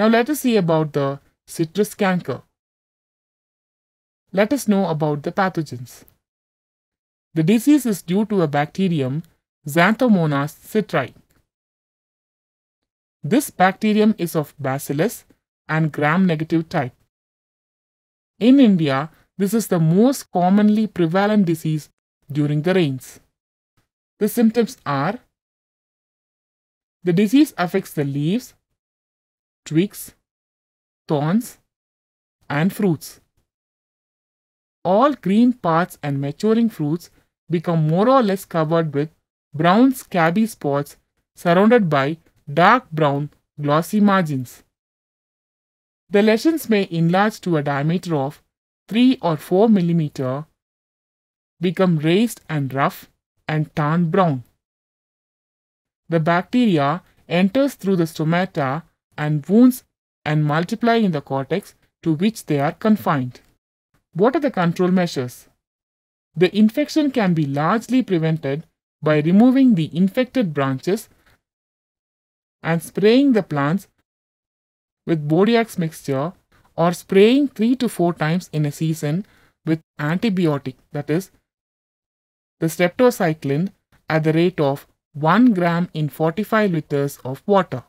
Now let us see about the citrus canker. Let us know about the pathogens. The disease is due to a bacterium, Xanthomonas citri. This bacterium is of bacillus and gram-negative type. In India, this is the most commonly prevalent disease during the rains. The symptoms are the disease affects the leaves, twigs, thorns, and fruits. All green parts and maturing fruits become more or less covered with brown scabby spots surrounded by dark brown glossy margins. The lesions may enlarge to a diameter of 3 or 4 mm, become raised and rough, and turn brown. The bacteria enters through the stomata and wounds and multiply in the cortex to which they are confined. What are the control measures? The infection can be largely prevented by removing the infected branches and spraying the plants with Bodiax mixture or spraying 3 to 4 times in a season with antibiotic that is the streptocycline at the rate of 1 gram in 45 liters of water.